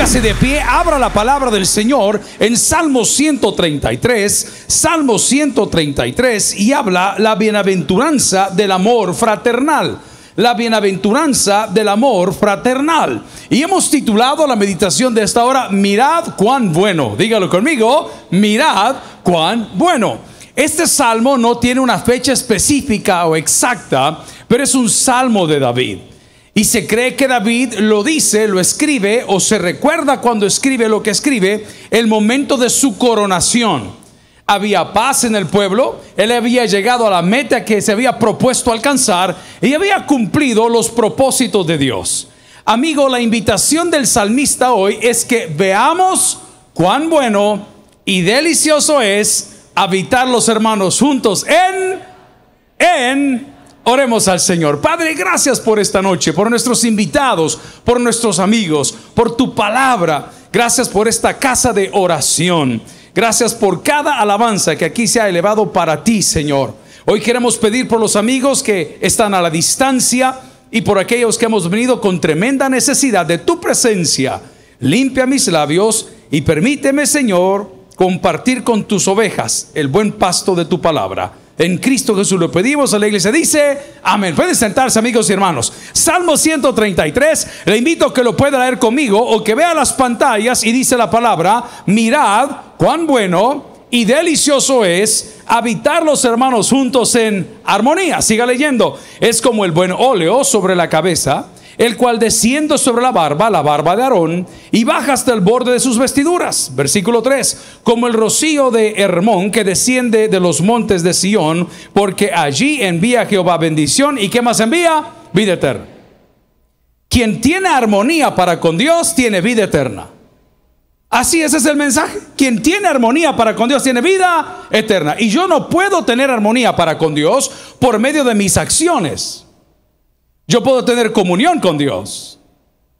de pie, abra la palabra del Señor en Salmo 133, Salmo 133 y habla la bienaventuranza del amor fraternal. La bienaventuranza del amor fraternal. Y hemos titulado la meditación de esta hora, Mirad cuán bueno. Dígalo conmigo, mirad cuán bueno. Este salmo no tiene una fecha específica o exacta, pero es un salmo de David. Y se cree que David lo dice, lo escribe o se recuerda cuando escribe lo que escribe el momento de su coronación. Había paz en el pueblo, él había llegado a la meta que se había propuesto alcanzar y había cumplido los propósitos de Dios. Amigo, la invitación del salmista hoy es que veamos cuán bueno y delicioso es habitar los hermanos juntos en en Oremos al Señor. Padre, gracias por esta noche, por nuestros invitados, por nuestros amigos, por tu palabra. Gracias por esta casa de oración. Gracias por cada alabanza que aquí se ha elevado para ti, Señor. Hoy queremos pedir por los amigos que están a la distancia y por aquellos que hemos venido con tremenda necesidad de tu presencia. Limpia mis labios y permíteme, Señor, compartir con tus ovejas el buen pasto de tu palabra. En Cristo Jesús lo pedimos. A la iglesia dice, amén. Pueden sentarse amigos y hermanos. Salmo 133, le invito a que lo pueda leer conmigo o que vea las pantallas y dice la palabra, mirad cuán bueno y delicioso es habitar los hermanos juntos en armonía. Siga leyendo. Es como el buen óleo sobre la cabeza el cual desciende sobre la barba, la barba de Aarón, y baja hasta el borde de sus vestiduras. Versículo 3, como el rocío de Hermón que desciende de los montes de Sión, porque allí envía Jehová bendición y ¿qué más envía? Vida eterna. Quien tiene armonía para con Dios tiene vida eterna. Así ese es el mensaje. Quien tiene armonía para con Dios tiene vida eterna. Y yo no puedo tener armonía para con Dios por medio de mis acciones. Yo puedo tener comunión con Dios.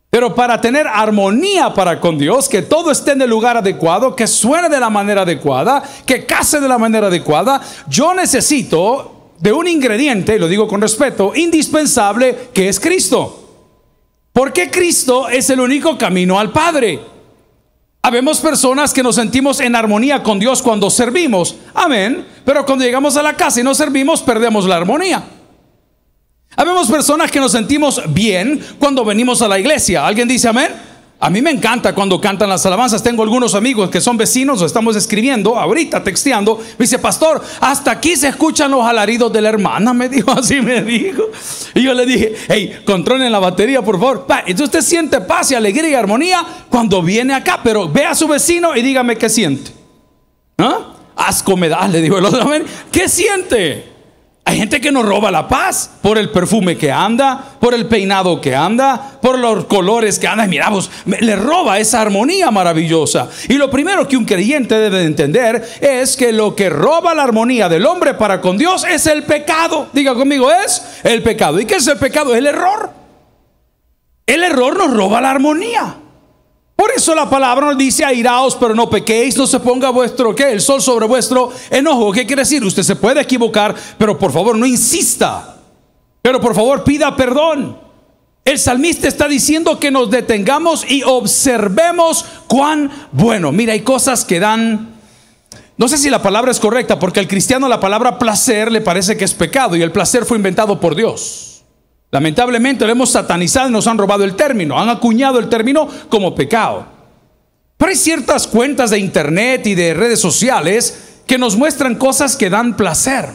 Pero para tener armonía para con Dios, que todo esté en el lugar adecuado, que suene de la manera adecuada, que case de la manera adecuada, yo necesito de un ingrediente, lo digo con respeto, indispensable, que es Cristo. Porque Cristo es el único camino al Padre. Habemos personas que nos sentimos en armonía con Dios cuando servimos. Amén. Pero cuando llegamos a la casa y no servimos, perdemos la armonía. Habemos personas que nos sentimos bien cuando venimos a la iglesia. ¿Alguien dice amén? A mí me encanta cuando cantan las alabanzas. Tengo algunos amigos que son vecinos, estamos escribiendo, ahorita texteando. Me dice, pastor, hasta aquí se escuchan los alaridos de la hermana. Me dijo, así me dijo. Y yo le dije, hey, controlen la batería, por favor. Entonces usted siente paz y alegría y armonía cuando viene acá, pero ve a su vecino y dígame qué siente. ¿Ah? Asco me da, le digo el otro. ¿Qué siente? Hay gente que nos roba la paz por el perfume que anda, por el peinado que anda, por los colores que anda. Mira, le roba esa armonía maravillosa. Y lo primero que un creyente debe entender es que lo que roba la armonía del hombre para con Dios es el pecado. Diga conmigo, es el pecado. ¿Y qué es el pecado? Es el error. El error nos roba la armonía. Por eso la palabra nos dice, airaos, pero no pequéis, no se ponga vuestro, ¿qué? El sol sobre vuestro enojo. ¿Qué quiere decir? Usted se puede equivocar, pero por favor no insista. Pero por favor pida perdón. El salmista está diciendo que nos detengamos y observemos cuán bueno. Mira, hay cosas que dan... No sé si la palabra es correcta, porque al cristiano la palabra placer le parece que es pecado y el placer fue inventado por Dios. Lamentablemente lo hemos satanizado y nos han robado el término, han acuñado el término como pecado. Pero hay ciertas cuentas de internet y de redes sociales que nos muestran cosas que dan placer.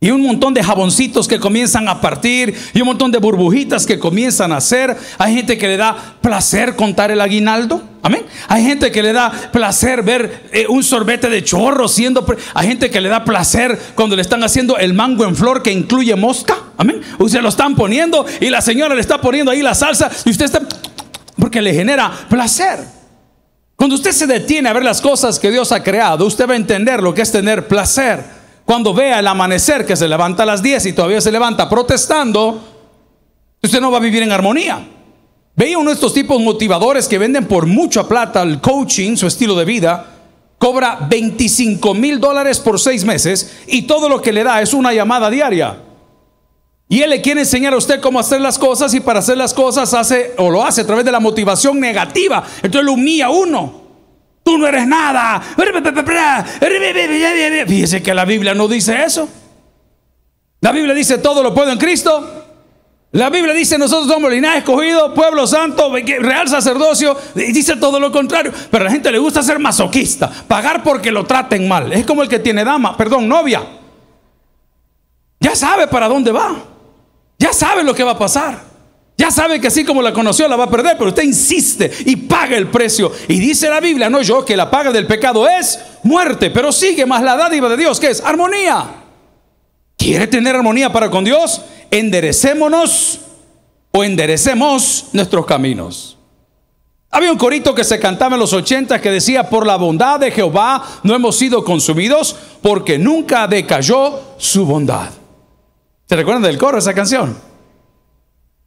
Y un montón de jaboncitos que comienzan a partir y un montón de burbujitas que comienzan a hacer. Hay gente que le da placer contar el aguinaldo. Amén. Hay gente que le da placer ver eh, un sorbete de chorro siendo. Hay gente que le da placer cuando le están haciendo el mango en flor que incluye mosca. Amén. O lo están poniendo y la señora le está poniendo ahí la salsa y usted está. Porque le genera placer. Cuando usted se detiene a ver las cosas que Dios ha creado, usted va a entender lo que es tener placer. Cuando vea el amanecer que se levanta a las 10 y todavía se levanta protestando, usted no va a vivir en armonía. Veía uno de estos tipos motivadores que venden por mucha plata el coaching, su estilo de vida, cobra 25 mil dólares por seis meses y todo lo que le da es una llamada diaria. Y él le quiere enseñar a usted cómo hacer las cosas y para hacer las cosas hace o lo hace a través de la motivación negativa. Entonces lo humilla uno. Tú no eres nada. Fíjese que la Biblia no dice eso. La Biblia dice todo lo puedo en Cristo. La Biblia dice nosotros somos linaje escogido, pueblo santo, real sacerdocio. dice todo lo contrario. Pero a la gente le gusta ser masoquista, pagar porque lo traten mal. Es como el que tiene dama, perdón, novia. Ya sabe para dónde va. Ya sabe lo que va a pasar. Ya sabe que así como la conoció la va a perder, pero usted insiste y paga el precio. Y dice la Biblia, no yo, que la paga del pecado es muerte, pero sigue más la dádiva de Dios, que es armonía. ¿Quiere tener armonía para con Dios? Enderecémonos o enderecemos nuestros caminos. Había un corito que se cantaba en los 80 que decía, por la bondad de Jehová no hemos sido consumidos porque nunca decayó su bondad. ¿Se recuerdan del coro esa canción?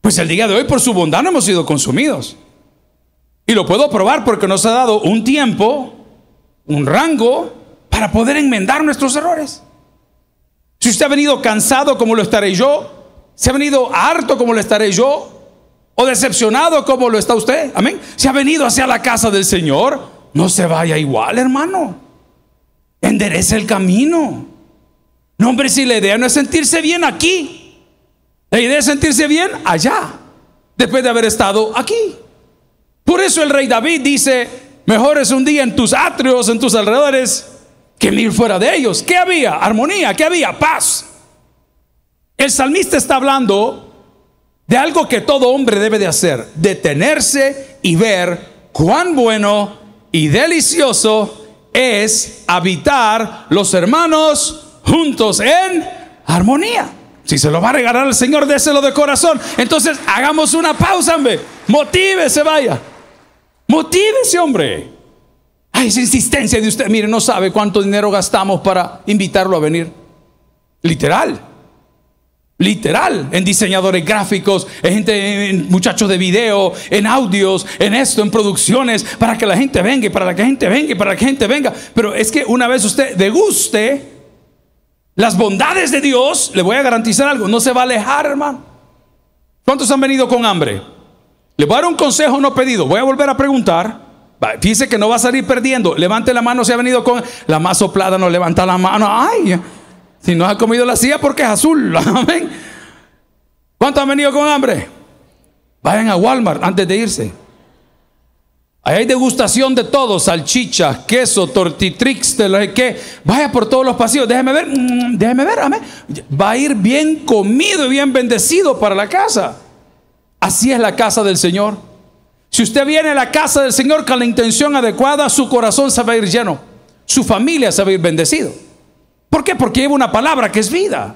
Pues el día de hoy por su bondad no hemos sido consumidos. Y lo puedo probar porque nos ha dado un tiempo, un rango, para poder enmendar nuestros errores. Si usted ha venido cansado como lo estaré yo, si ha venido harto como lo estaré yo, o decepcionado como lo está usted, amén. Si ha venido hacia la casa del Señor, no se vaya igual, hermano. Enderece el camino. No, hombre, si la idea no es sentirse bien aquí, idea de sentirse bien allá, después de haber estado aquí. Por eso el rey David dice, mejor es un día en tus atrios, en tus alrededores, que mil fuera de ellos. ¿Qué había? Armonía, ¿qué había? Paz. El salmista está hablando de algo que todo hombre debe de hacer, detenerse y ver cuán bueno y delicioso es habitar los hermanos juntos en armonía. Si se lo va a regalar el Señor, déselo de corazón. Entonces, hagamos una pausa, hombre. se vaya. Motívese, hombre. Ay, esa insistencia de usted. Mire, no sabe cuánto dinero gastamos para invitarlo a venir. Literal. Literal, en diseñadores gráficos, en gente, en muchachos de video, en audios, en esto, en producciones, para que la gente venga, para que la gente venga, para que la gente venga. Pero es que una vez usted deguste las bondades de Dios, le voy a garantizar algo, no se va a alejar, hermano. ¿Cuántos han venido con hambre? Le voy a dar un consejo no pedido. Voy a volver a preguntar. Dice que no va a salir perdiendo. Levante la mano si ha venido con la más soplada. No levanta la mano. Ay, si no ha comido la silla porque es azul. Amén. ¿Cuántos han venido con hambre? Vayan a Walmart antes de irse. Ahí hay degustación de todo, salchichas, queso, tortitrix, de lo que vaya por todos los pasillos, déjeme ver, mm, déjeme ver, amén. Va a ir bien comido y bien bendecido para la casa. Así es la casa del Señor. Si usted viene a la casa del Señor con la intención adecuada, su corazón se va a ir lleno, su familia se va a ir bendecido. ¿Por qué? Porque lleva una palabra que es vida.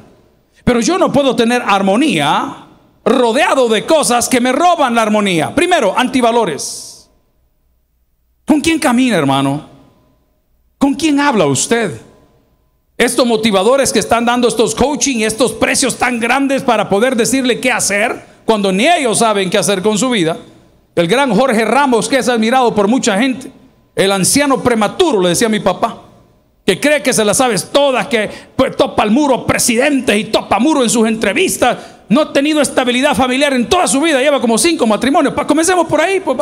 Pero yo no puedo tener armonía rodeado de cosas que me roban la armonía. Primero, antivalores. ¿Con quién camina, hermano? ¿Con quién habla usted? Estos motivadores que están dando estos coaching, estos precios tan grandes para poder decirle qué hacer, cuando ni ellos saben qué hacer con su vida. El gran Jorge Ramos, que es admirado por mucha gente, el anciano prematuro, le decía mi papá, que cree que se las sabes todas, que pues, topa el muro presidente y topa muro en sus entrevistas, no ha tenido estabilidad familiar en toda su vida, lleva como cinco matrimonios. comencemos por ahí, pues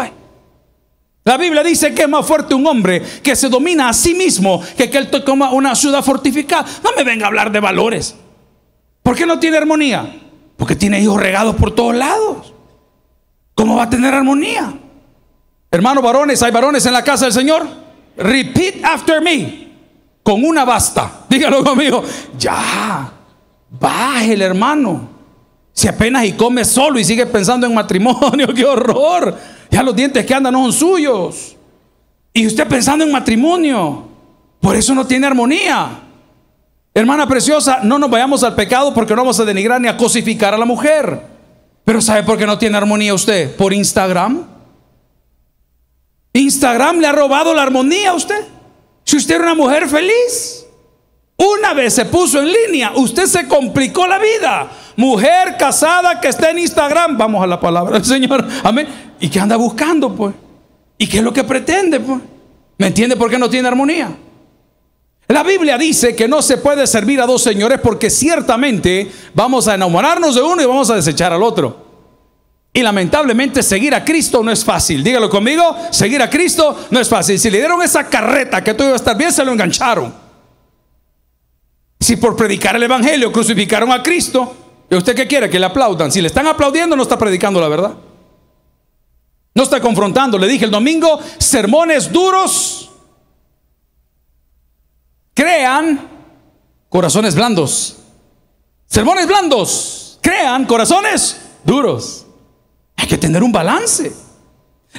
la Biblia dice que es más fuerte un hombre que se domina a sí mismo que que él toma una ciudad fortificada. No me venga a hablar de valores. ¿Por qué no tiene armonía? Porque tiene hijos regados por todos lados. ¿Cómo va a tener armonía? Hermanos varones, ¿hay varones en la casa del Señor? Repeat after me. Con una basta. Dígalo conmigo. Ya. Baje el hermano. Si apenas y come solo y sigue pensando en matrimonio, qué horror. Ya los dientes que andan no son suyos. Y usted pensando en matrimonio. Por eso no tiene armonía. Hermana preciosa, no nos vayamos al pecado porque no vamos a denigrar ni a cosificar a la mujer. Pero ¿sabe por qué no tiene armonía usted? ¿Por Instagram? Instagram le ha robado la armonía a usted. Si usted era una mujer feliz, una vez se puso en línea, usted se complicó la vida. Mujer casada que está en Instagram, vamos a la palabra del Señor, amén. ¿Y qué anda buscando, pues? ¿Y qué es lo que pretende, pues? ¿Me entiende por qué no tiene armonía? La Biblia dice que no se puede servir a dos señores porque ciertamente vamos a enamorarnos de uno y vamos a desechar al otro. Y lamentablemente seguir a Cristo no es fácil. Dígalo conmigo, seguir a Cristo no es fácil. Si le dieron esa carreta que todo iba a estar bien, se lo engancharon. Si por predicar el Evangelio crucificaron a Cristo, ¿Y usted qué quiere? Que le aplaudan. Si le están aplaudiendo, no está predicando la verdad. No está confrontando. Le dije el domingo, sermones duros. Crean corazones blandos. Sermones blandos. Crean corazones duros. Hay que tener un balance.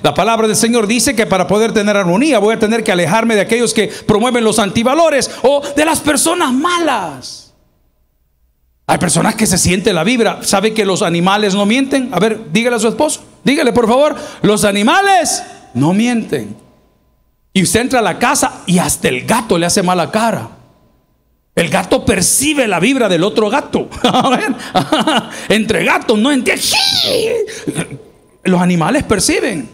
La palabra del Señor dice que para poder tener armonía voy a tener que alejarme de aquellos que promueven los antivalores o de las personas malas. Hay personas que se siente la vibra. ¿Sabe que los animales no mienten? A ver, dígale a su esposo. Dígale, por favor. Los animales no mienten. Y usted entra a la casa y hasta el gato le hace mala cara. El gato percibe la vibra del otro gato. Entre gatos no entiende. Los animales perciben.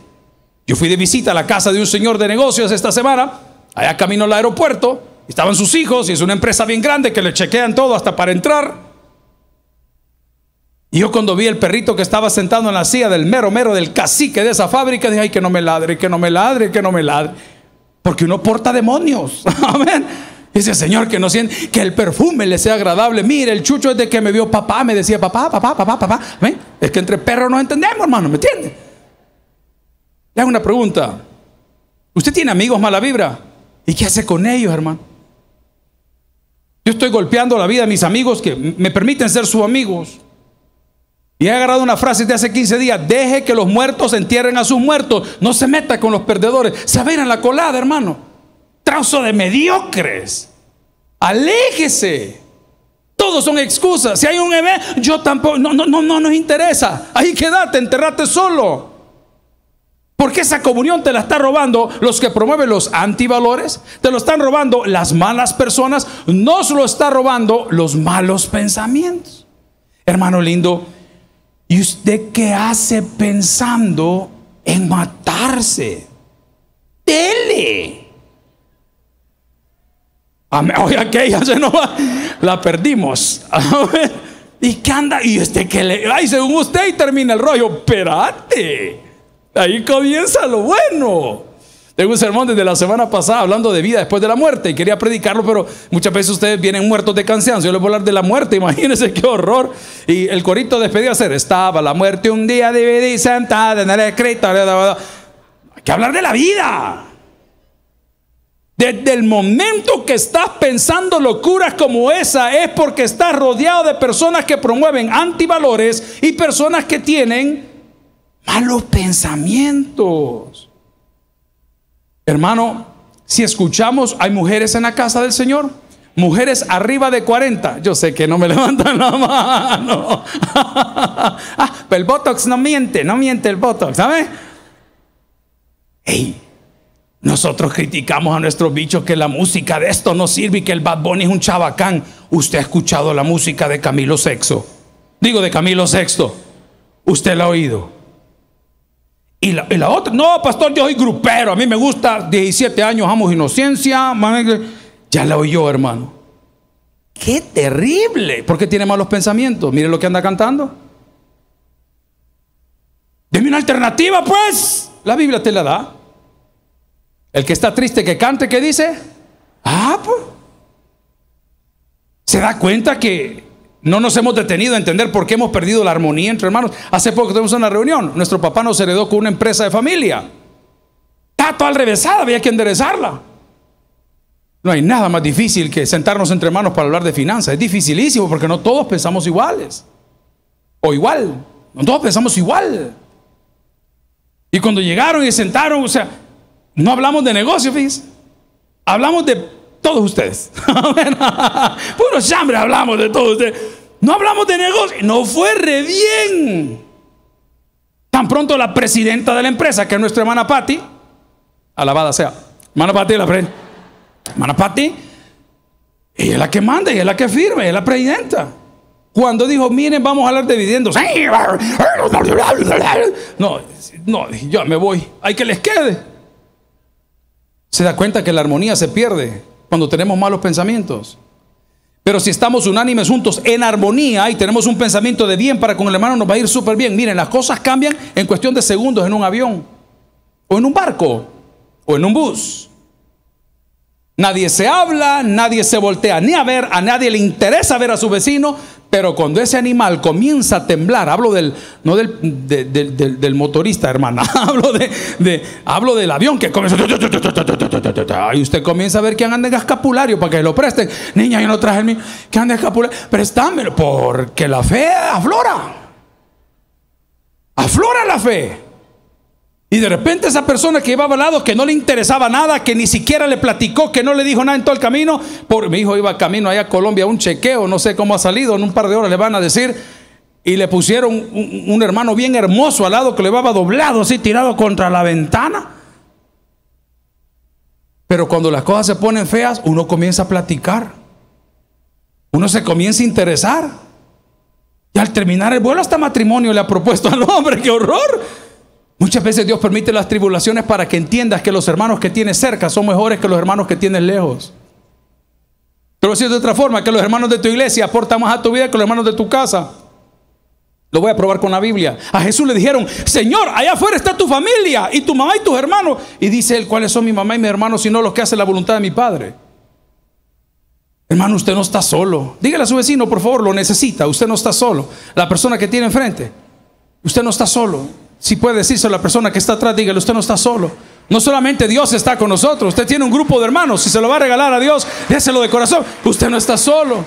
Yo fui de visita a la casa de un señor de negocios esta semana. Allá camino al aeropuerto. Estaban sus hijos y es una empresa bien grande que le chequean todo hasta para entrar. Y yo cuando vi el perrito que estaba sentado en la silla del mero mero del cacique de esa fábrica, dije, ay, que no me ladre, que no me ladre, que no me ladre. Porque uno porta demonios. Amén. Dice, Señor, que no siente, que el perfume le sea agradable. Mire, el chucho es de que me vio papá, me decía papá, papá, papá, papá. Es que entre perros no entendemos, hermano, ¿me entiende? Le hago una pregunta. ¿Usted tiene amigos mala vibra? ¿Y qué hace con ellos, hermano? Yo estoy golpeando la vida de mis amigos que me permiten ser sus amigos. Y he agarrado una frase de hace 15 días, deje que los muertos entierren a sus muertos, no se meta con los perdedores. Se ven la colada, hermano. Trazo de mediocres. Aléjese. Todos son excusas. Si hay un m yo tampoco, no, no, no, no nos interesa. Ahí quédate, enterrate solo. Porque esa comunión te la está robando los que promueven los antivalores, te lo están robando las malas personas, nos lo está robando los malos pensamientos. Hermano lindo, ¿Y usted qué hace pensando en matarse? tele. Oiga, que ya se no va. La perdimos. ¿Y qué anda? ¿Y usted que le.? Ay, según usted, y termina el rollo. Espérate. Ahí comienza lo bueno. Tengo un sermón desde la semana pasada hablando de vida después de la muerte y quería predicarlo, pero muchas veces ustedes vienen muertos de cansancio. Yo les voy a hablar de la muerte, imagínense qué horror. Y el corito despedía ser, estaba la muerte un día dividida, sentada en el escrito. Hay que hablar de la vida. Desde el momento que estás pensando locuras como esa es porque estás rodeado de personas que promueven antivalores y personas que tienen malos pensamientos. Hermano, si escuchamos, hay mujeres en la casa del Señor. Mujeres arriba de 40, yo sé que no me levantan la mano. Ah, pero el Botox no miente, no miente el Botox, ¿sabes? Hey, nosotros criticamos a nuestros bichos que la música de esto no sirve y que el Bad Bunny es un chabacán. Usted ha escuchado la música de Camilo Sexto. Digo de Camilo Sexto. Usted la ha oído. Y la, otra, no, pastor, yo soy grupero, a mí me gusta, 17 años, amo inocencia, ya la oyó, hermano. Qué terrible, porque tiene malos pensamientos. Mire lo que anda cantando. Deme una alternativa, pues. La Biblia te la da. El que está triste que cante, ¿qué dice? Ah, pues. Se da cuenta que no nos hemos detenido a entender por qué hemos perdido la armonía entre hermanos. Hace poco tuvimos una reunión. Nuestro papá nos heredó con una empresa de familia. Está toda revésada, había que enderezarla. No hay nada más difícil que sentarnos entre hermanos para hablar de finanzas. Es dificilísimo porque no todos pensamos iguales. O igual. No todos pensamos igual. Y cuando llegaron y sentaron, o sea, no hablamos de negocios, fíjense. Hablamos de todos ustedes. Puro chambre hablamos de todos ustedes. No hablamos de negocio. No fue re bien. Tan pronto la presidenta de la empresa, que es nuestra hermana Patti, alabada sea. Hermana Patti, la pre Hermana Patti, ella es la que manda, ella es la que firma, ella es la presidenta. Cuando dijo, miren, vamos a hablar de dividendos. No, no, yo me voy. Hay que les quede. Se da cuenta que la armonía se pierde cuando tenemos malos pensamientos. Pero si estamos unánimes juntos en armonía y tenemos un pensamiento de bien para con el hermano, nos va a ir súper bien. Miren, las cosas cambian en cuestión de segundos en un avión, o en un barco, o en un bus. Nadie se habla, nadie se voltea ni a ver, a nadie le interesa ver a su vecino, pero cuando ese animal comienza a temblar, hablo del, no del, motorista, hermana, hablo, de, hablo del avión que comienza. Y usted comienza a ver que anda en escapulario para que lo presten. Niña, yo no traje el mío. Que anda en escapulario. Préstamelo, porque la fe aflora. Aflora la fe. Y de repente esa persona que llevaba al lado, que no le interesaba nada, que ni siquiera le platicó, que no le dijo nada en todo el camino, Por mi hijo iba camino allá a Colombia a un chequeo, no sé cómo ha salido, en un par de horas le van a decir, y le pusieron un, hermano bien hermoso al lado que le llevaba doblado, así tirado contra la ventana. Pero cuando las cosas se ponen feas, uno comienza a platicar, uno se comienza a interesar. Y al terminar el vuelo hasta matrimonio le ha propuesto al hombre, qué horror. Muchas veces Dios permite las tribulaciones para que entiendas que los hermanos que tienes cerca son mejores que los hermanos que tienes lejos. Pero si es de otra forma, que los hermanos de tu iglesia aportan más a tu vida que los hermanos de tu casa. Lo voy a probar con la Biblia. A Jesús le dijeron, Señor, allá afuera está tu familia y tu mamá y tus hermanos. Y dice él, ¿cuáles son mi mamá y mis hermanos no los que hacen la voluntad de mi Padre? Hermano, usted no está solo. Dígale a su vecino, por favor, lo necesita. Usted no está solo. La persona que tiene enfrente, usted no está solo. Si puede decirse a la persona que está atrás, dígale, usted no está solo. No solamente Dios está con nosotros, usted tiene un grupo de hermanos. Si se lo va a regalar a Dios, déselo de corazón. Usted no está solo.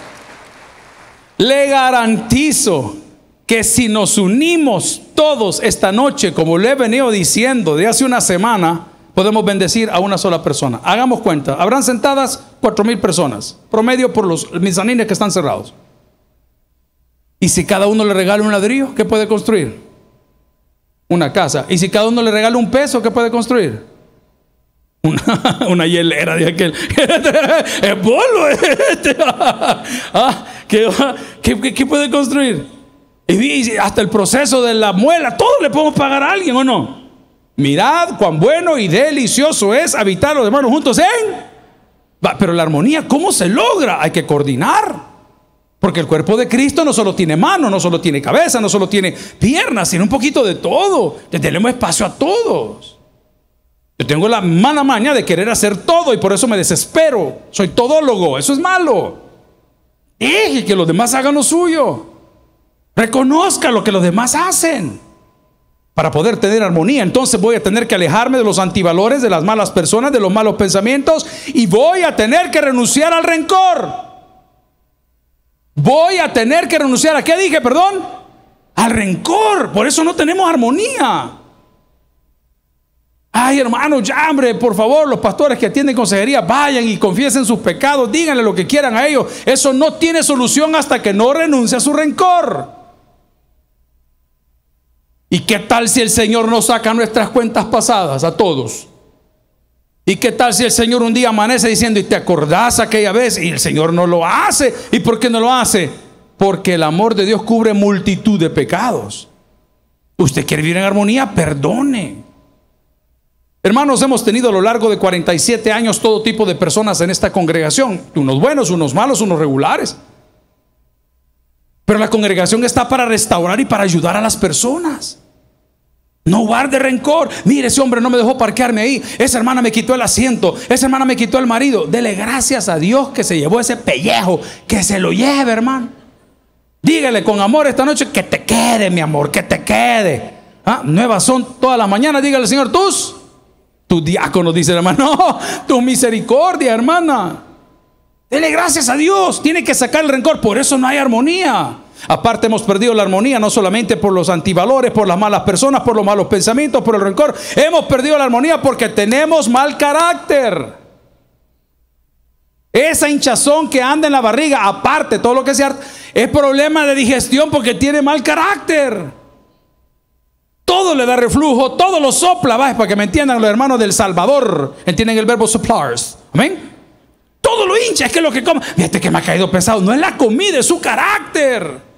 Le garantizo que si nos unimos todos esta noche, como le he venido diciendo de hace una semana, podemos bendecir a una sola persona. Hagamos cuenta, habrán sentadas cuatro mil personas, promedio por los misanines que están cerrados. Y si cada uno le regala un ladrillo, ¿qué puede construir? Una casa. Y si cada uno le regala un peso, ¿qué puede construir? Una, una hielera de aquel. Es ¿qué, puede construir? Y hasta el proceso de la muela, todo le podemos pagar a alguien o no. Mirad cuán bueno y delicioso es habitar los hermanos juntos en. Pero la armonía, ¿cómo se logra? Hay que coordinar. Porque el cuerpo de Cristo no solo tiene mano, no solo tiene cabeza, no solo tiene piernas, sino un poquito de todo. Le tenemos espacio a todos. Yo tengo la mala maña de querer hacer todo y por eso me desespero. Soy todólogo, eso es malo. Deje que los demás hagan lo suyo. Reconozca lo que los demás hacen. Para poder tener armonía, entonces voy a tener que alejarme de los antivalores, de las malas personas, de los malos pensamientos y voy a tener que renunciar al rencor. Voy a tener que renunciar a qué dije, perdón, al rencor. Por eso no tenemos armonía. Ay, hermano, ya, hombre, por favor, los pastores que atienden consejería, vayan y confiesen sus pecados, díganle lo que quieran a ellos. Eso no tiene solución hasta que no renuncie a su rencor. ¿Y qué tal si el Señor nos saca nuestras cuentas pasadas a todos? ¿Y qué tal si el Señor un día amanece diciendo, y te acordás aquella vez, y el Señor no lo hace? ¿Y por qué no lo hace? Porque el amor de Dios cubre multitud de pecados. Usted quiere vivir en armonía, perdone. Hermanos, hemos tenido a lo largo de 47 años todo tipo de personas en esta congregación, unos buenos, unos malos, unos regulares. Pero la congregación está para restaurar y para ayudar a las personas. No guarde rencor. Mire, ese hombre no me dejó parquearme ahí. Esa hermana me quitó el asiento. Esa hermana me quitó el marido. Dele gracias a Dios que se llevó ese pellejo. Que se lo lleve, hermano. Dígale con amor esta noche que te quede, mi amor, que te quede. ¿Ah? Nuevas son todas las mañanas. Dígale, Señor, tus, Tu diácono dice el hermano. No, tu misericordia, hermana. Dele gracias a Dios. Tiene que sacar el rencor. Por eso no hay armonía. Aparte hemos perdido la armonía, no solamente por los antivalores, por las malas personas, por los malos pensamientos, por el rencor. Hemos perdido la armonía porque tenemos mal carácter. Esa hinchazón que anda en la barriga, aparte todo lo que sea, es problema de digestión porque tiene mal carácter. Todo le da reflujo, todo lo sopla. Es para que me entiendan los hermanos del Salvador. Entienden el verbo soplar. Amén. Todo lo hincha, es que lo que come. Fíjate que me ha caído pesado. No es la comida, es su carácter.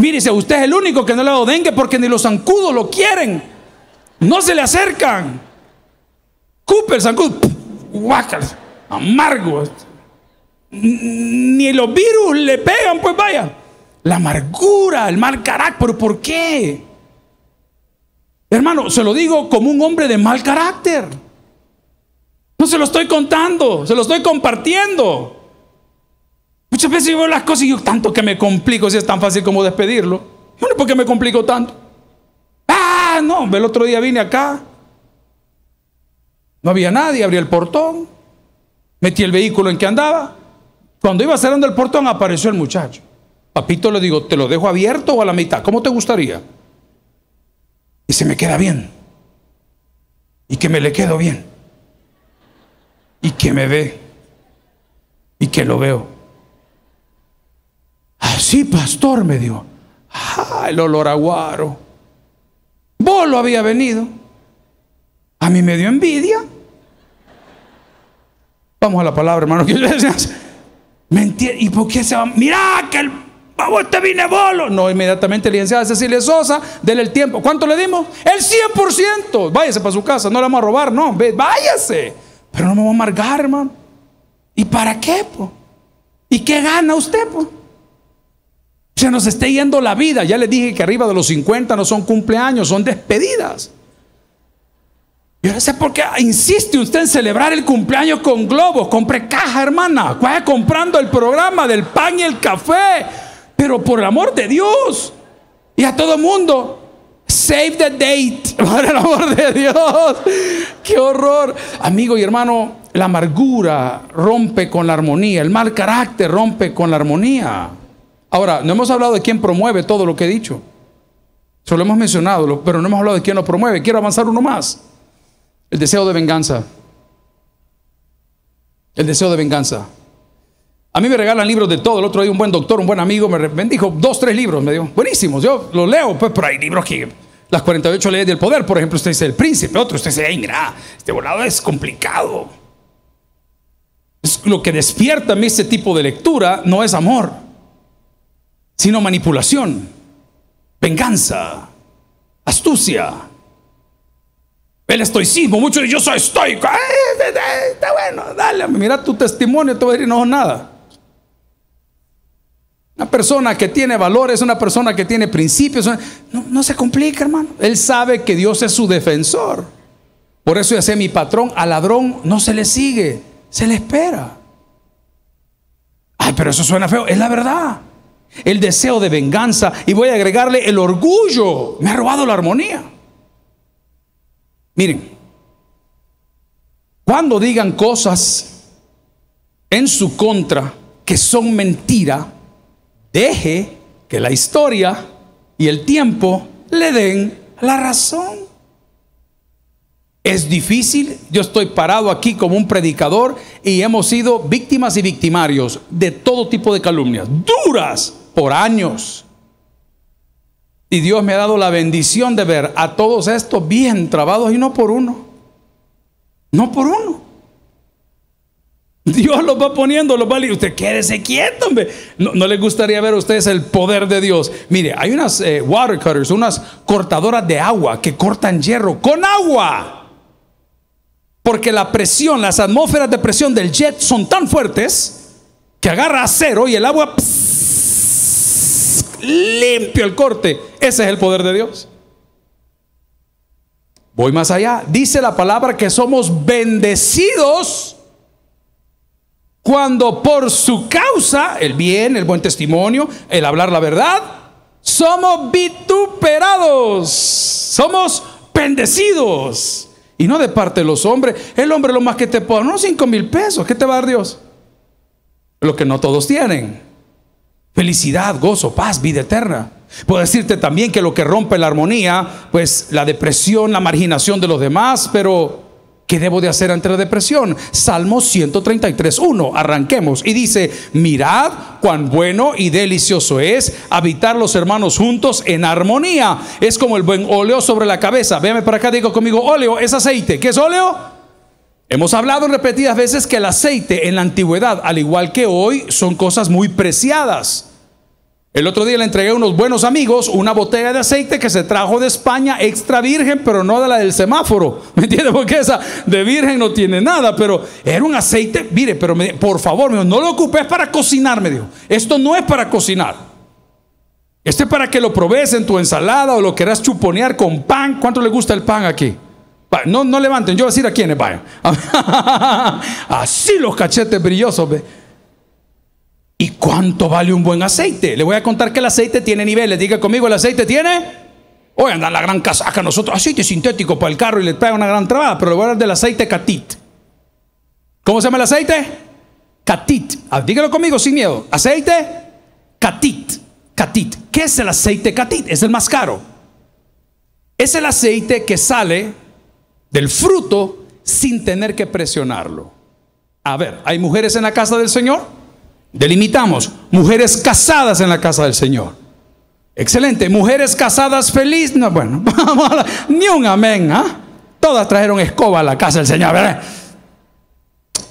Mírese, usted es el único que no le ha dado dengue porque ni los zancudos lo quieren. No se le acercan. Cooper, zancudo, guacas, amargo. Ni los virus le pegan, pues vaya. La amargura, el mal carácter, ¿por qué? Hermano, se lo digo como un hombre de mal carácter. No se lo estoy contando, se lo estoy compartiendo. Muchas veces yo las cosas y yo, tanto que me complico si es tan fácil como despedirlo. Bueno, ¿por qué me complico tanto? Ah, no, el otro día vine acá. No había nadie, abrí el portón, metí el vehículo en que andaba. Cuando iba cerrando el portón apareció el muchacho. Papito le digo, ¿te lo dejo abierto o a la mitad? ¿Cómo te gustaría? Y se me queda bien. Y que me le quedo bien. Y que me ve. Y que lo veo. Sí, pastor, me dio Ah, el olor aguaro. guaro! había venido. A mí me dio envidia. Vamos a la palabra, hermano. ¿Y por qué se va? Mirá que el este te vine bolo. No, inmediatamente, a Cecilia Sosa, dele el tiempo. ¿Cuánto le dimos? El 100%. Váyase para su casa, no le vamos a robar, no. Váyase. Pero no me voy a amargar, hermano. ¿Y para qué, po? ¿Y qué gana usted, po? Se nos está yendo la vida. Ya les dije que arriba de los 50 no son cumpleaños, son despedidas. Yo no sé por qué insiste usted en celebrar el cumpleaños con globos. Compre caja, hermana. Vaya comprando el programa del pan y el café. Pero por el amor de Dios. Y a todo mundo. Save the date. Por el amor de Dios. Qué horror. Amigo y hermano, la amargura rompe con la armonía. El mal carácter rompe con la armonía. Ahora, no hemos hablado de quién promueve todo lo que he dicho. Solo hemos mencionado, pero no hemos hablado de quién lo promueve. Quiero avanzar uno más. El deseo de venganza. El deseo de venganza. A mí me regalan libros de todo. El otro día un buen doctor, un buen amigo me bendijo dos, tres libros. Me dijo buenísimos. Yo los leo, pues, pero hay libros que... Las 48 leyes del poder, por ejemplo, usted dice el príncipe, otro usted dice, ay, mira, este volado es complicado. lo que despierta a mí este tipo de lectura no es amor sino manipulación, venganza, astucia, el estoicismo. Muchos dicen, yo soy estoico. está bueno, dale, mira tu testimonio, te voy a no nada. Una persona que tiene valores, una persona que tiene principios, no, no se complica, hermano. Él sabe que Dios es su defensor. Por eso ya sé, mi patrón, al ladrón no se le sigue, se le espera. Ay, pero eso suena feo, es la verdad el deseo de venganza y voy a agregarle el orgullo. Me ha robado la armonía. Miren, cuando digan cosas en su contra que son mentira, deje que la historia y el tiempo le den la razón. Es difícil, yo estoy parado aquí como un predicador y hemos sido víctimas y victimarios de todo tipo de calumnias, duras, por años. Y Dios me ha dado la bendición de ver a todos estos bien trabados y no por uno. No por uno. Dios los va poniendo, los va y Usted quédese quieto, No, le gustaría ver a ustedes el poder de Dios. Mire, hay unas eh, water cutters, unas cortadoras de agua que cortan hierro con agua. Porque la presión, las atmósferas de presión del jet son tan fuertes que agarra acero y el agua limpio el corte. Ese es el poder de Dios. Voy más allá. Dice la palabra que somos bendecidos cuando por su causa, el bien, el buen testimonio, el hablar la verdad, somos vituperados, somos bendecidos. Y no de parte de los hombres. El hombre lo más que te puede, no cinco mil pesos, ¿qué te va a dar Dios? Lo que no todos tienen. Felicidad, gozo, paz, vida eterna. Puedo decirte también que lo que rompe la armonía, pues la depresión, la marginación de los demás, pero ¿qué debo de hacer ante la depresión? Salmo 133, 1, arranquemos y dice, mirad cuán bueno y delicioso es habitar los hermanos juntos en armonía. Es como el buen óleo sobre la cabeza. Véame para acá, digo conmigo, óleo es aceite. ¿Qué es óleo? Hemos hablado repetidas veces que el aceite en la antigüedad, al igual que hoy, son cosas muy preciadas. El otro día le entregué a unos buenos amigos una botella de aceite que se trajo de España extra virgen, pero no de la del semáforo. ¿Me entiendes? Porque esa de virgen no tiene nada, pero era un aceite. Mire, pero por favor, no lo ocupes para cocinar, me dijo. Esto no es para cocinar. Este es para que lo probes en tu ensalada o lo quieras chuponear con pan. ¿Cuánto le gusta el pan aquí? No, no levanten, yo voy a decir a quiénes vayan. Así los cachetes brillosos. ¿Y cuánto vale un buen aceite? Le voy a contar que el aceite tiene niveles. Diga conmigo, ¿el aceite tiene? Hoy andan la gran casa, acá nosotros, aceite sintético para el carro y le trae una gran trabada, pero le voy a hablar del aceite catit. ¿Cómo se llama el aceite? Catit. dígalo conmigo sin miedo. Aceite catit. Catit. ¿Qué es el aceite catit? Es el más caro. Es el aceite que sale del fruto sin tener que presionarlo. A ver, ¿hay mujeres en la casa del Señor? Delimitamos, mujeres casadas en la casa del Señor. Excelente, mujeres casadas felices No, bueno, vamos ni un amén. ¿ah? Todas trajeron escoba a la casa del Señor.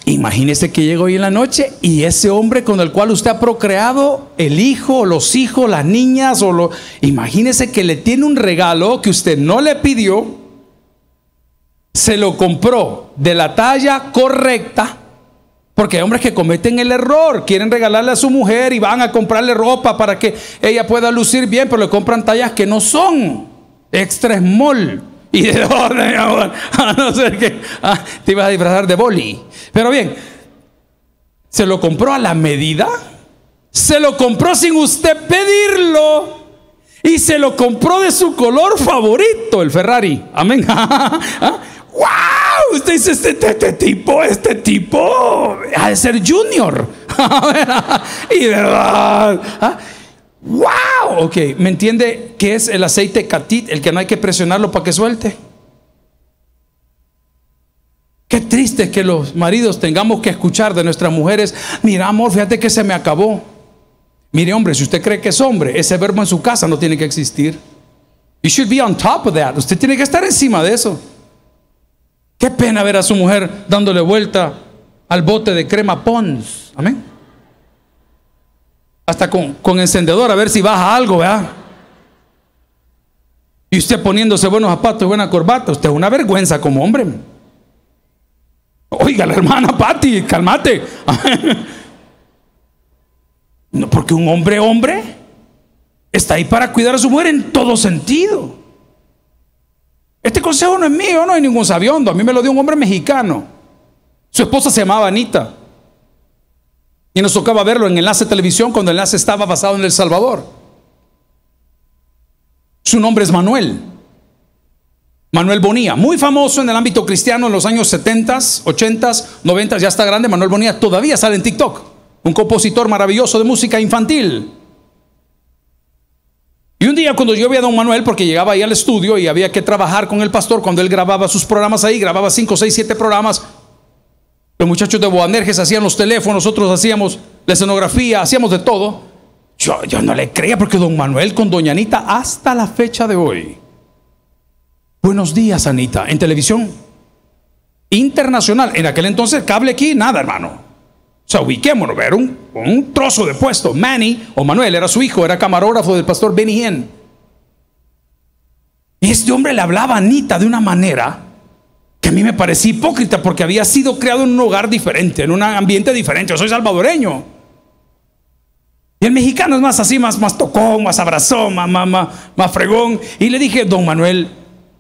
Imagínese que llegó hoy en la noche y ese hombre con el cual usted ha procreado, el hijo, los hijos, las niñas, o imagínese que le tiene un regalo que usted no le pidió, se lo compró de la talla correcta, porque hay hombres que cometen el error, quieren regalarle a su mujer y van a comprarle ropa para que ella pueda lucir bien, pero le compran tallas que no son extra small. Y de dónde, a no ser que ah, te ibas a disfrazar de boli. Pero bien, se lo compró a la medida, se lo compró sin usted pedirlo. Y se lo compró de su color favorito, el Ferrari. Amén. ¿Ah? ah Usted dice, este, este, este, tipo, este tipo, ha de ser junior. y verdad. ¡Wow! ¿ah? Ok, ¿me entiende que es el aceite catit, el que no hay que presionarlo para que suelte? Qué triste que los maridos tengamos que escuchar de nuestras mujeres, mira amor, fíjate que se me acabó. Mire hombre, si usted cree que es hombre, ese verbo en su casa no tiene que existir. You should be on top of that. Usted tiene que estar encima de eso. Qué pena ver a su mujer dándole vuelta al bote de crema Pons. Amén. Hasta con, encendedor a ver si baja algo, ¿verdad? Y usted poniéndose buenos zapatos y buena corbata. Usted es una vergüenza como hombre. Oiga, la hermana Patti, cálmate. no, porque un hombre, hombre, está ahí para cuidar a su mujer en todo sentido. Este consejo no es mío, no hay ningún sabiondo. A mí me lo dio un hombre mexicano. Su esposa se llamaba Anita. Y nos tocaba verlo en Enlace Televisión cuando el Enlace estaba basado en El Salvador. Su nombre es Manuel. Manuel Bonía, muy famoso en el ámbito cristiano en los años 70, 80, 90, ya está grande. Manuel Bonía todavía sale en TikTok. Un compositor maravilloso de música infantil. Y un día cuando yo vi a don Manuel, porque llegaba ahí al estudio y había que trabajar con el pastor, cuando él grababa sus programas ahí, grababa 5, 6, 7 programas, los muchachos de Boanerges hacían los teléfonos, nosotros hacíamos la escenografía, hacíamos de todo. Yo, yo no le creía porque don Manuel con doña Anita hasta la fecha de hoy. Buenos días, Anita, en televisión internacional. En aquel entonces, cable aquí, nada, hermano. O sea, ubiquémonos, un, trozo de puesto. Manny o Manuel era su hijo, era camarógrafo del pastor Benny Hinn. Y este hombre le hablaba a Anita de una manera que a mí me parecía hipócrita porque había sido creado en un hogar diferente, en un ambiente diferente. Yo soy salvadoreño. Y el mexicano es más así, más, más más abrazón, más, más, fregón. Y le dije, don Manuel,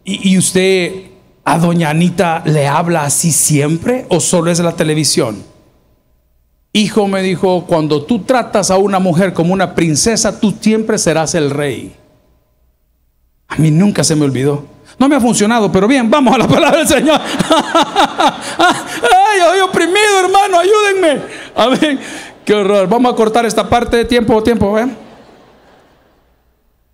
¿y, ¿y, usted a doña Anita le habla así siempre o solo es la televisión? Hijo me dijo, cuando tú tratas a una mujer como una princesa, tú siempre serás el rey. A mí nunca se me olvidó. No me ha funcionado, pero bien, vamos a la palabra del Señor. ¡Ay, estoy oprimido, hermano! ¡Ayúdenme! Amén. ¡Qué horror! Vamos a cortar esta parte de tiempo, tiempo, ¿eh?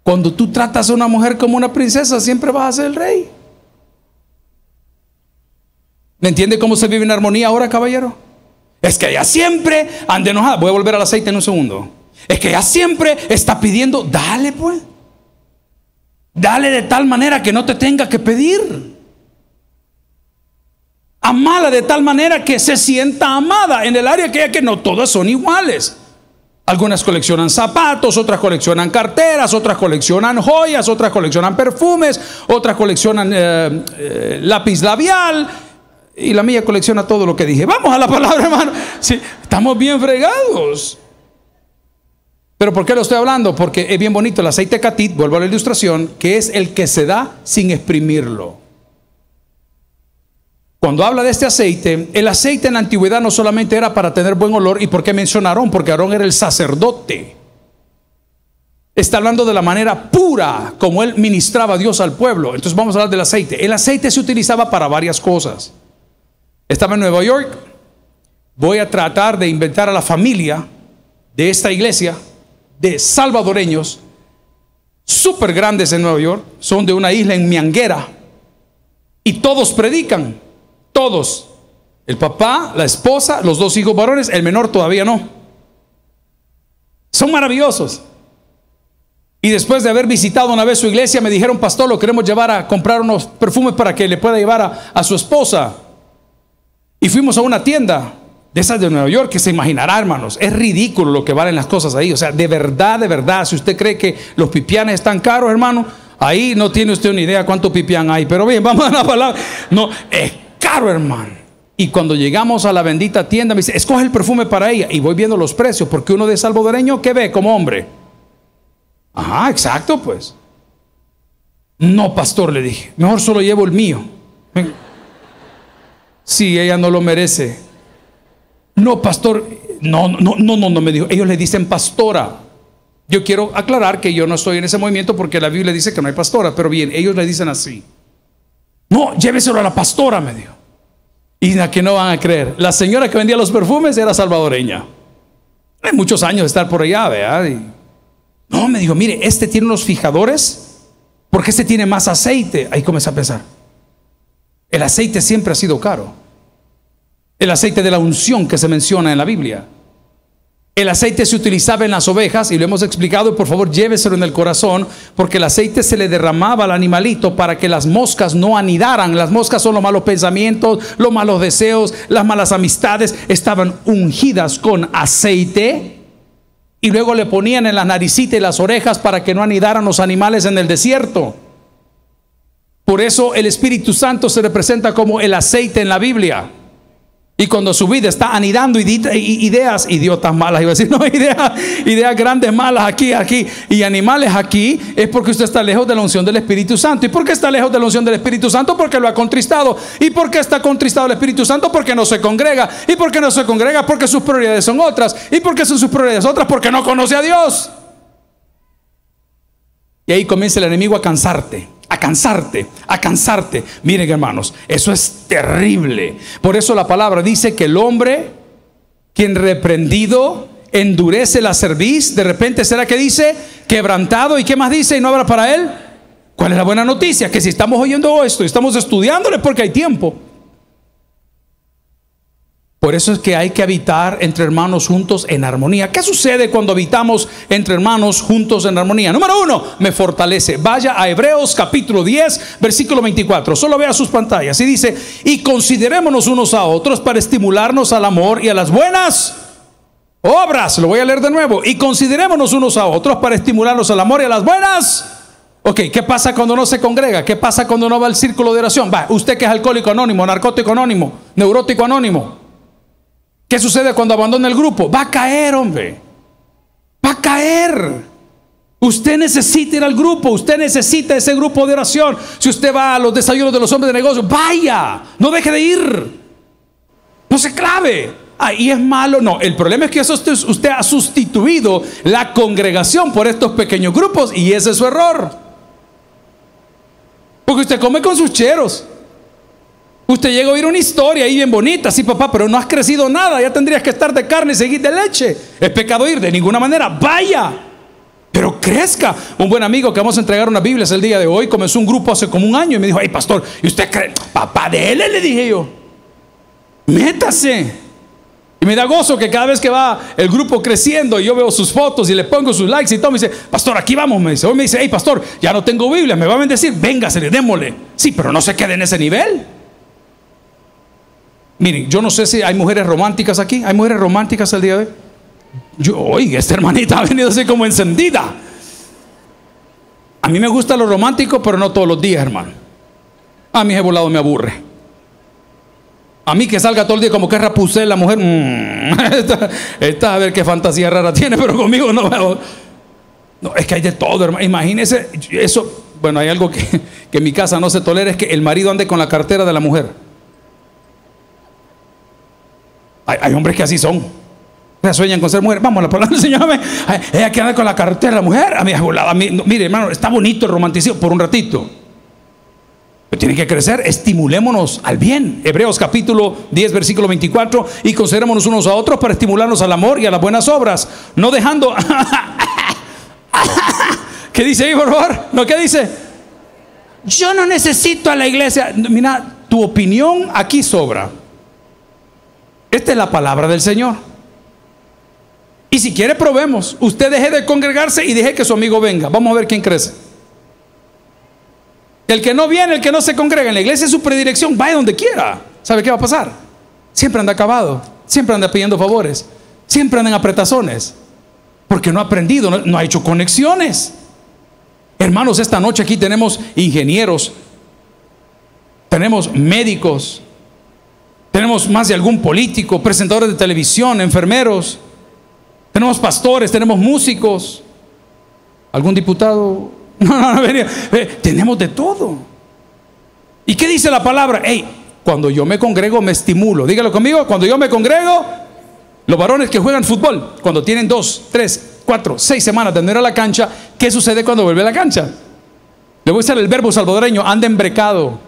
Cuando tú tratas a una mujer como una princesa, siempre vas a ser el rey. ¿Me entiende cómo se vive en armonía ahora, caballero? Es que ella siempre anda enojada. Voy a volver al aceite en un segundo. Es que ella siempre está pidiendo, dale pues. Dale de tal manera que no te tenga que pedir. Amala de tal manera que se sienta amada en el área que, que no todas son iguales. Algunas coleccionan zapatos, otras coleccionan carteras, otras coleccionan joyas, otras coleccionan perfumes, otras coleccionan eh, eh, lápiz labial, y la mía colecciona todo lo que dije. Vamos a la palabra, hermano. Sí, estamos bien fregados. Pero ¿por qué lo estoy hablando? Porque es bien bonito el aceite catit, vuelvo a la ilustración, que es el que se da sin exprimirlo. Cuando habla de este aceite, el aceite en la antigüedad no solamente era para tener buen olor, ¿y por qué menciona Porque Aarón era el sacerdote. Está hablando de la manera pura como él ministraba a Dios al pueblo. Entonces vamos a hablar del aceite. El aceite se utilizaba para varias cosas. Estaba en Nueva York. Voy a tratar de inventar a la familia de esta iglesia de salvadoreños súper grandes en Nueva York. Son de una isla en Mianguera. Y todos predican. Todos. El papá, la esposa, los dos hijos varones, el menor todavía no. Son maravillosos. Y después de haber visitado una vez su iglesia, me dijeron, pastor, lo queremos llevar a comprar unos perfumes para que le pueda llevar a, a su esposa. Y fuimos a una tienda de esas de Nueva York que se imaginará, hermanos. Es ridículo lo que valen las cosas ahí. O sea, de verdad, de verdad. Si usted cree que los pipianes están caros, hermano, ahí no tiene usted una idea cuánto pipián hay. Pero bien, vamos a la palabra. No, es caro, hermano. Y cuando llegamos a la bendita tienda, me dice, escoge el perfume para ella. Y voy viendo los precios, porque uno de salvadoreño, ¿qué ve como hombre? Ajá, exacto, pues. No, pastor, le dije, mejor solo llevo el mío. Sí, ella no lo merece. No, pastor, no, no, no, no, no me dijo. Ellos le dicen pastora. Yo quiero aclarar que yo no estoy en ese movimiento porque la Biblia dice que no hay pastora, pero bien, ellos le dicen así. No, lléveselo a la pastora, me dijo. Y la que no van a creer. La señora que vendía los perfumes era salvadoreña. Hay muchos años de estar por allá, ¿verdad? no, me dijo, mire, este tiene unos fijadores porque este tiene más aceite. Ahí comencé a pensar. El aceite siempre ha sido caro. El aceite de la unción que se menciona en la Biblia. El aceite se utilizaba en las ovejas y lo hemos explicado, por favor lléveselo en el corazón, porque el aceite se le derramaba al animalito para que las moscas no anidaran. Las moscas son los malos pensamientos, los malos deseos, las malas amistades. Estaban ungidas con aceite y luego le ponían en las naricitas y las orejas para que no anidaran los animales en el desierto. Por eso el Espíritu Santo se representa como el aceite en la Biblia. Y cuando su vida está anidando ideas idiotas malas, iba a decir, no, ideas, ideas grandes malas aquí, aquí, y animales aquí, es porque usted está lejos de la unción del Espíritu Santo. ¿Y por qué está lejos de la unción del Espíritu Santo? Porque lo ha contristado. ¿Y por qué está contristado el Espíritu Santo? Porque no se congrega. ¿Y por qué no se congrega? Porque sus prioridades son otras. ¿Y por qué son sus prioridades otras? Porque no conoce a Dios. Y ahí comienza el enemigo a cansarte a cansarte, a cansarte. Miren hermanos, eso es terrible. Por eso la palabra dice que el hombre, quien reprendido, endurece la cerviz, de repente será que dice, quebrantado, ¿y qué más dice? ¿Y no habrá para él? ¿Cuál es la buena noticia? Que si estamos oyendo esto y estamos estudiándole porque hay tiempo. Por eso es que hay que habitar entre hermanos juntos en armonía. ¿Qué sucede cuando habitamos entre hermanos juntos en armonía? Número uno, me fortalece. Vaya a Hebreos capítulo 10, versículo 24. Solo vea sus pantallas y dice, y considerémonos unos a otros para estimularnos al amor y a las buenas obras. Lo voy a leer de nuevo. Y considerémonos unos a otros para estimularnos al amor y a las buenas Ok, ¿qué pasa cuando no se congrega? ¿Qué pasa cuando no va al círculo de oración? Va, usted que es alcohólico anónimo, narcótico anónimo, neurótico anónimo, ¿Qué sucede cuando abandona el grupo? Va a caer, hombre. Va a caer. Usted necesita ir al grupo, usted necesita ese grupo de oración. Si usted va a los desayunos de los hombres de negocios, vaya, no deje de ir. No se clave. Ahí es malo. No, el problema es que usted, usted ha sustituido la congregación por estos pequeños grupos y ese es su error. Porque usted come con sus cheros. Usted llegó a oír una historia ahí bien bonita, sí papá, pero no has crecido nada, ya tendrías que estar de carne y seguir de leche. Es pecado ir de ninguna manera, vaya, pero crezca. Un buen amigo que vamos a entregar Biblia es el día de hoy comenzó un grupo hace como un año y me dijo, ay pastor, ¿y usted cree? Papá de él, le dije yo, métase. Y me da gozo que cada vez que va el grupo creciendo y yo veo sus fotos y le pongo sus likes y todo, me dice, pastor, aquí vamos, me dice, hoy me dice, hey pastor, ya no tengo Biblia, me va a bendecir, véngase, démosle. Sí, pero no se quede en ese nivel. Miren, yo no sé si hay mujeres románticas aquí. ¿Hay mujeres románticas el día de hoy? Yo, oye, esta hermanita ha venido así como encendida. A mí me gusta lo romántico, pero no todos los días, hermano. A mí ese volado me aburre. A mí que salga todo el día como que puse la mujer. Mm, está a ver qué fantasía rara tiene, pero conmigo no. No, es que hay de todo, hermano. Imagínese, eso, bueno, hay algo que, que en mi casa no se tolera, es que el marido ande con la cartera de la mujer. Hay, hombres que así son. O sueñan con ser mujer. Vamos, la palabra del Señor. ella con la carretera la mujer. A mire, hermano, está bonito el romanticismo por un ratito. Pero tiene que crecer. Estimulémonos al bien. Hebreos capítulo 10, versículo 24. Y considerémonos unos a otros para estimularnos al amor y a las buenas obras. No dejando. ¿Qué dice ahí, por favor? ¿No qué dice? Yo no necesito a la iglesia. Mira, tu opinión aquí sobra. Esta es la palabra del Señor. Y si quiere, probemos. Usted deje de congregarse y deje que su amigo venga. Vamos a ver quién crece. El que no viene, el que no se congrega en la iglesia es su predilección. Vaya donde quiera. ¿Sabe qué va a pasar? Siempre anda acabado. Siempre anda pidiendo favores. Siempre anda en apretazones. Porque no ha aprendido, no, no ha hecho conexiones. Hermanos, esta noche aquí tenemos ingenieros, tenemos médicos, tenemos más de algún político, presentadores de televisión, enfermeros. Tenemos pastores, tenemos músicos. ¿Algún diputado? No, no, no, venía. Eh, tenemos de todo. ¿Y qué dice la palabra? Hey, cuando yo me congrego me estimulo. Dígalo conmigo, cuando yo me congrego, los varones que juegan fútbol, cuando tienen dos, tres, cuatro, seis semanas de no a la cancha, ¿qué sucede cuando vuelve a la cancha? Le voy a usar el verbo salvadoreño, anda embrecado.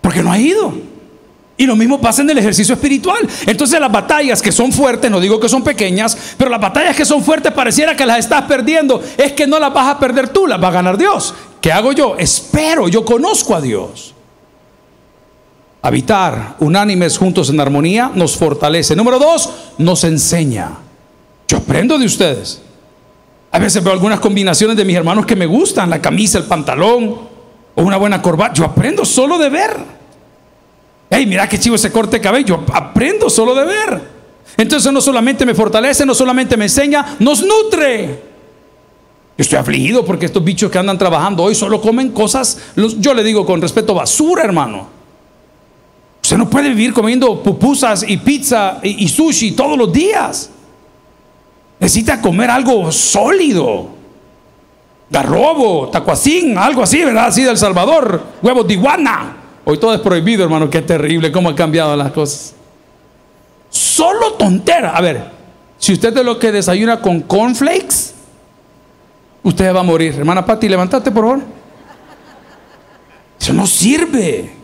Porque no ha ido. Y lo mismo pasa en el ejercicio espiritual. Entonces las batallas que son fuertes, no digo que son pequeñas, pero las batallas que son fuertes pareciera que las estás perdiendo. Es que no las vas a perder tú, las va a ganar Dios. ¿Qué hago yo? Espero, yo conozco a Dios. Habitar unánimes juntos en armonía nos fortalece. Número dos, nos enseña. Yo aprendo de ustedes. A veces veo algunas combinaciones de mis hermanos que me gustan, la camisa, el pantalón o una buena corbata. Yo aprendo solo de ver hey, mira qué chivo ese corte de cabello, aprendo solo de ver. Entonces no solamente me fortalece, no solamente me enseña, nos nutre. Yo estoy afligido porque estos bichos que andan trabajando hoy solo comen cosas, yo le digo con respeto, basura, hermano. Usted no puede vivir comiendo pupusas y pizza y, sushi todos los días. Necesita comer algo sólido. Garrobo, tacuacín, algo así, ¿verdad? Así del Salvador, huevos de iguana. Hoy todo es prohibido, hermano. Qué terrible cómo han cambiado las cosas. Solo tontera. A ver, si usted es lo que desayuna con cornflakes, usted va a morir. Hermana Patti, levántate, por favor. Eso no sirve.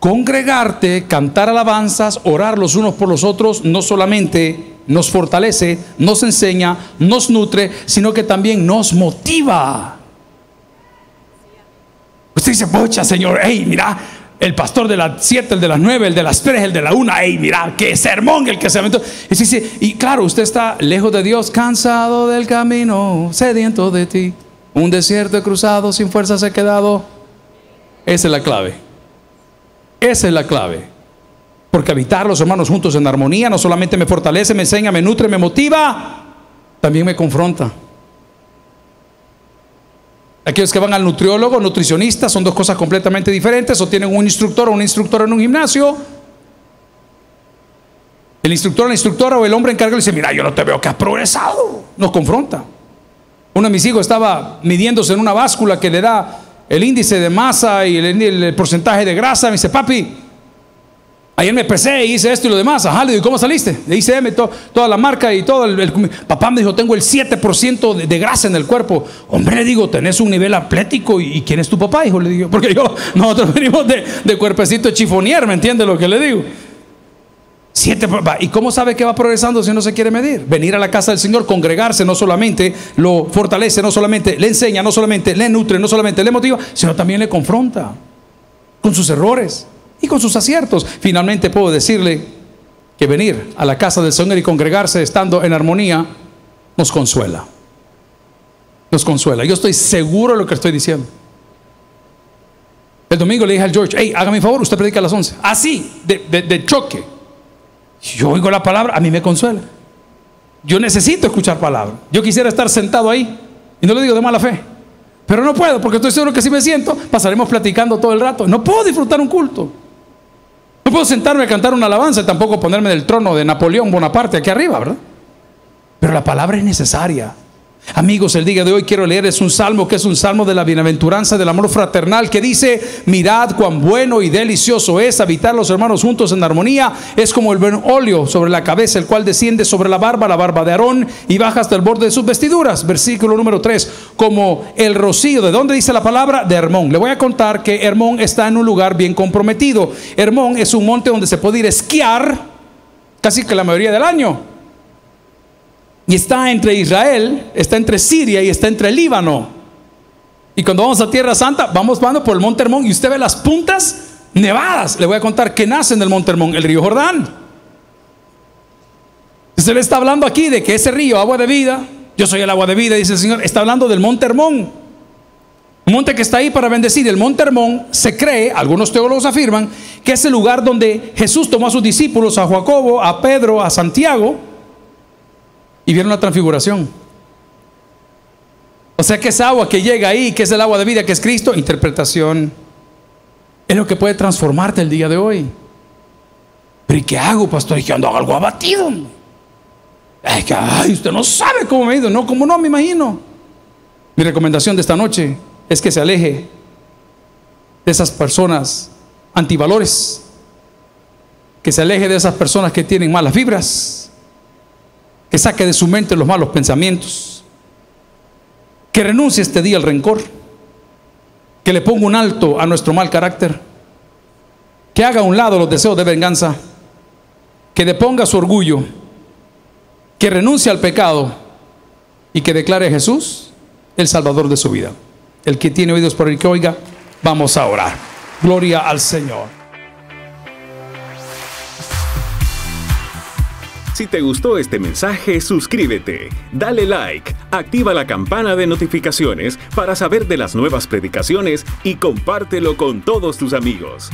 Congregarte, cantar alabanzas, orar los unos por los otros, no solamente nos fortalece, nos enseña, nos nutre, sino que también nos motiva. Usted dice, pocha, Señor, hey, mira, el pastor de las 7, el de las 9, el de las 3, el de la 1, ¡ey, mira, qué sermón el que se aventó! Y, y claro, usted está lejos de Dios, cansado del camino, sediento de ti. Un desierto he cruzado, sin fuerzas he quedado. Esa es la clave. Esa es la clave. Porque habitar los hermanos juntos en armonía no solamente me fortalece, me enseña, me nutre, me motiva, también me confronta. Aquellos que van al nutriólogo, nutricionista, son dos cosas completamente diferentes, o tienen un instructor o un instructor en un gimnasio. El instructor, la instructora o el hombre encargado dice, mira, yo no te veo que has progresado. Nos confronta. Uno de mis hijos estaba midiéndose en una báscula que le da el índice de masa y el, el porcentaje de grasa. Me dice, papi, Ayer me pesé y hice esto y lo demás. Ajá, le digo, ¿cómo saliste? Le hice M, toda la marca y todo. papá me dijo, tengo el 7% de, grasa en el cuerpo. Hombre, le digo, tenés un nivel atlético. ¿Y, quién es tu papá? Hijo, le digo. Porque yo, nosotros venimos de, de cuerpecito chifonier, ¿me entiendes lo que le digo? Siete, ¿Y cómo sabe que va progresando si no se quiere medir? Venir a la casa del Señor, congregarse, no solamente lo fortalece, no solamente le enseña, no solamente le nutre, no solamente le motiva, sino también le confronta con sus errores y con sus aciertos. Finalmente puedo decirle que venir a la casa del Señor y congregarse estando en armonía nos consuela. Nos consuela. Yo estoy seguro de lo que estoy diciendo. El domingo le dije al George, hey, hágame favor, usted predica a las 11. Así, ah, de, choque. Yo oigo la palabra, a mí me consuela. Yo necesito escuchar palabra. Yo quisiera estar sentado ahí. Y no le digo de mala fe. Pero no puedo, porque estoy seguro que si me siento, pasaremos platicando todo el rato. No puedo disfrutar un culto. No puedo sentarme a cantar una alabanza y tampoco ponerme del trono de Napoleón Bonaparte aquí arriba, ¿verdad? Pero la palabra es necesaria. Amigos, el día de hoy quiero leer es un salmo que es un salmo de la bienaventuranza del amor fraternal que dice, mirad cuán bueno y delicioso es habitar los hermanos juntos en armonía, es como el buen óleo sobre la cabeza, el cual desciende sobre la barba, la barba de Aarón, y baja hasta el borde de sus vestiduras. Versículo número 3, como el rocío, ¿de dónde dice la palabra? De Hermón. Le voy a contar que Hermón está en un lugar bien comprometido. Hermón es un monte donde se puede ir a esquiar casi que la mayoría del año. Y está entre Israel, está entre Siria y está entre Líbano. Y cuando vamos a Tierra Santa, vamos por el Monte Hermón y usted ve las puntas nevadas. Le voy a contar que nace en el Monte Hermón, el río Jordán. Usted le está hablando aquí de que ese río, agua de vida, yo soy el agua de vida, dice el Señor, está hablando del Monte Hermón. Un monte que está ahí para bendecir. El monte Hermón se cree, algunos teólogos afirman, que es el lugar donde Jesús tomó a sus discípulos, a Jacobo, a Pedro, a Santiago y vieron la transfiguración. O sea que esa agua que llega ahí, que es el agua de vida, que es Cristo, interpretación, es lo que puede transformarte el día de hoy. Pero ¿y qué hago, pastor? Y que ando algo abatido. ay, usted no sabe cómo me ha ido. No, cómo no, me imagino. Mi recomendación de esta noche es que se aleje de esas personas antivalores, que se aleje de esas personas que tienen malas fibras, que saque de su mente los malos pensamientos, que renuncie este día al rencor, que le ponga un alto a nuestro mal carácter, que haga a un lado los deseos de venganza, que deponga su orgullo, que renuncie al pecado y que declare a Jesús el Salvador de su vida. El que tiene oídos por el que oiga, vamos a orar. Gloria al Señor. Si te gustó este mensaje, suscríbete, dale like, activa la campana de notificaciones para saber de las nuevas predicaciones y compártelo con todos tus amigos.